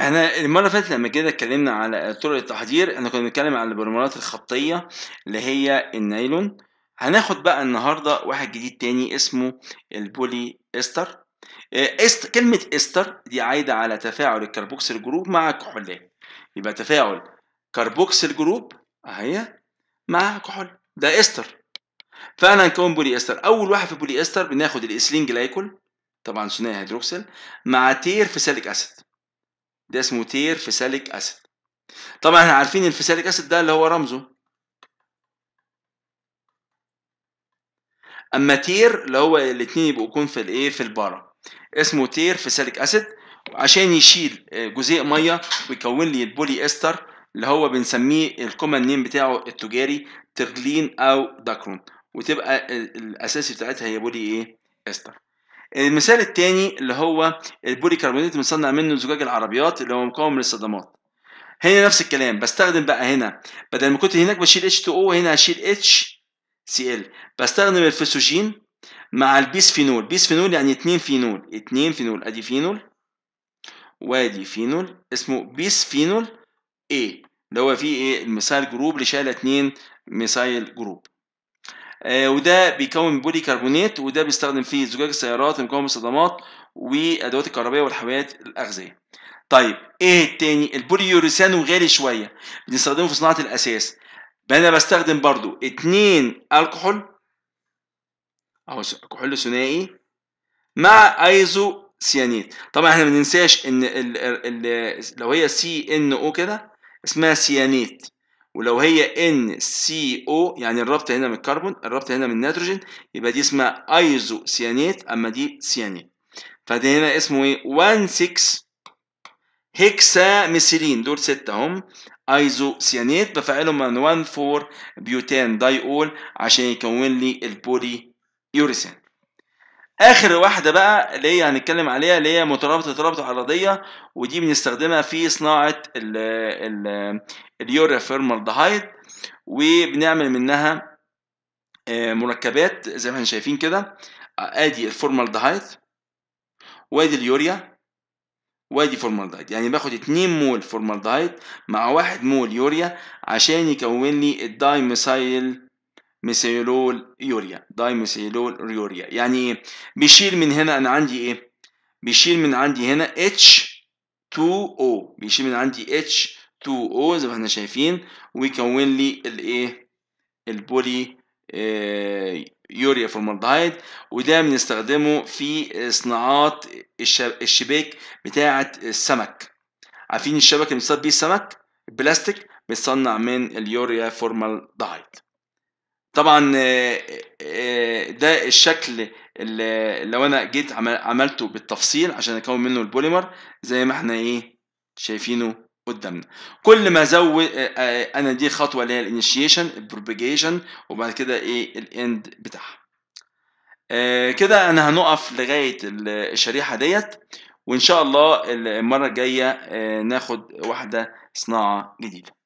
احنا المره اللي فاتت لما كده اتكلمنا على طرق التحضير احنا كنا بنتكلم على البرمولات الخطيه اللي هي النايلون هناخد بقى النهارده واحد جديد تاني اسمه البولي استر آه، است كلمه استر دي عايده على تفاعل الكربوكسيل جروب مع الكحولات يبقى تفاعل كربوكسيل جروب اهي مع كحول ده استر فانا هنكون بولي استر اول واحد في بولي استر بناخد الاسلين جلايكول طبعا ثنائي هيدروكسيل مع تير في سالك اسيد ده اسمه تير فيساليك اسيد طبعا احنا عارفين الفيساليك اسيد ده اللي هو رمزه اما تير اللي هو الاثنين يبقوا يكون في الايه في البارا اسمه تير فيساليك اسيد عشان يشيل آه، جزيء ميه ويكون لي البولي استر اللي هو بنسميه الكومن نيم بتاعه التجاري ترلين او داكرون وتبقى الاساسي بتاعتها هي بولي ايه استر المثال الثاني اللي هو كربونات بنصنع منه زجاج العربيات اللي هو مقاوم للصدمات هنا نفس الكلام بستخدم بقى هنا بدل ما كنت هناك بشيل H2O هنا هشيل HCl بستخدم الفسوجين مع البيسفينول بيسفينول يعني 2 فينول 2 فينول ادي فينول وادي فينول اسمه بيسفينول A اللي هو فيه ايه الميثايل جروب اللي شايله 2 ميثايل جروب آه، وده بيكون بولي كربونات وده بيستخدم في زجاج السيارات المكون من الصدمات وادوات الكهربائيه والحاويات الاغذيه طيب ايه التاني البوليوريثانو غالي شويه بنستخدمه في صناعه الاساس انا بستخدم برضو اتنين الكحول او كحول ثنائي مع ايزو سيانيد. طبعا احنا ما ننساش ان الـ الـ الـ لو هي سي ان او كده اسمها سيانيت ولو هي NCO يعني الرابطة هنا من الكربون الرابطة هنا من النيتروجين يبقى دي اسمها ايزو سيانيت اما دي سيانيت فده هنا اسمه ايه 16 هيكساميثيلين دول ستة هم ايزو سيانيت بفعلهم من 1,4 بيوتان دايول عشان يكون لي البولي يوريسين اخر واحده بقى اللي هي هنتكلم عليها اللي هي مترابطه رابطه عرضيه ودي بنستخدمها في صناعه اليوريا فورمالدهايد وبنعمل منها آه، مركبات زي ما احنا شايفين كده ادي الفورمالدهايد وادي اليوريا وادي فورمالدهايد يعني باخد 2 مول فورمالدهايد مع 1 مول يوريا عشان يكون لي الدايميثايل ميثيلول يوريا داي يوريا يعني ايه بيشيل من هنا انا عندي ايه بيشيل من عندي هنا H2O بيشيل من عندي H2O زي ما احنا شايفين ويكون لي الايه البولي آه، يوريا فورمالدهايد وده بنستخدمه في صناعات الشباك بتاعة السمك عارفين الشبك اللي بيصطاد بيه السمك البلاستيك بيتصنع من اليوريا فورمالدهايد طبعا آه، آه، ده الشكل اللي لو انا جيت عملته بالتفصيل عشان اكون منه البوليمر زي ما احنا ايه شايفينه قدامنا كل ما ازود آه، انا دي خطوه اللي هي الانيشيشن البروبيجيشن وبعد كده ايه الاند بتاعها كده انا هنقف لغايه الشريحه ديت وان شاء الله المره الجايه ناخد واحده صناعه جديده